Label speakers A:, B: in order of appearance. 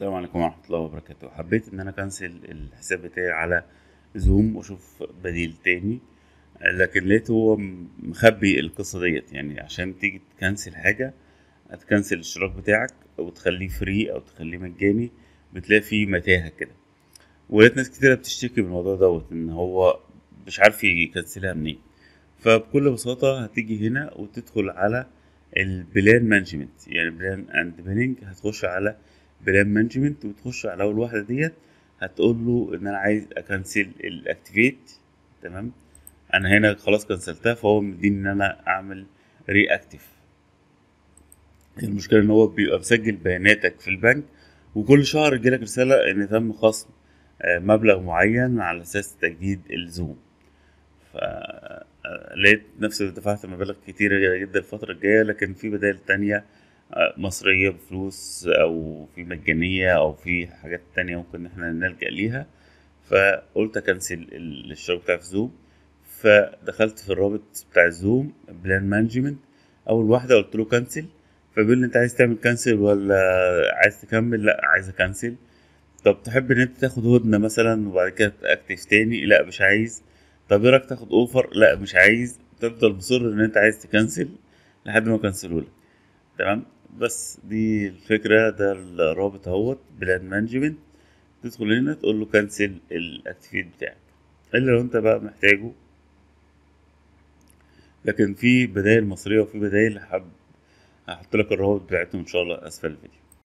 A: السلام عليكم ورحمه الله وبركاته حبيت ان انا كنسل الحساب بتاعي على زوم واشوف بديل تاني لكن لقيت هو مخبي القصه ديت يعني عشان تيجي تكنسل حاجه هتكنسل الاشتراك بتاعك وتخليه فري او تخليه مجاني بتلاقي فيه متاهه كده ولقيت ناس كتيره بتشتكي من الموضوع دوت ان هو مش عارف يكنسلها منين فبكل بساطه هتيجي هنا وتدخل على البلان مانجمنت يعني بلان اند بيلينج هتخش على بران مانجمنت وتخش على اول واحده ديت هتقول له ان انا عايز اكنسل الاكتيفيت تمام انا هنا خلاص كنسلتها فهو مديني ان انا اعمل ري اكتف المشكله ان هو بيبقى مسجل بياناتك في البنك وكل شهر يجيلك رساله ان تم خصم آه، مبلغ معين على اساس تجديد الزوم فلقيت آه، نفسي دفعت مبالغ كتيرة جدا الفترة الجاية لكن في بدائل تانية مصرية بفلوس أو في مجانية أو في حاجات تانية ممكن إحنا نلجأ ليها فقلت أكنسل الاشتراك بتاعي في زوم فدخلت في الرابط بتاع زوم بلان مانجمنت أول واحدة قلت له كنسل فبيقول لي أنت عايز تعمل كنسل ولا عايز تكمل لأ عايز أكنسل طب تحب إن أنت تاخد هدنة مثلا وبعد كده تأكتف تاني لأ مش عايز طب إيه رأيك تاخد أوفر لأ مش عايز تفضل مصر إن أنت عايز تكنسل لحد ما كنسلولك تمام بس دي الفكره ده الرابط اهوت بلان مانجمنت تدخل هنا تقول له كنسل الاكتيفيت بتاعك الا لو انت بقى محتاجه لكن في بدائل مصريه وفي بدائل هحط لك الروابط بتاعتهم ان شاء الله اسفل الفيديو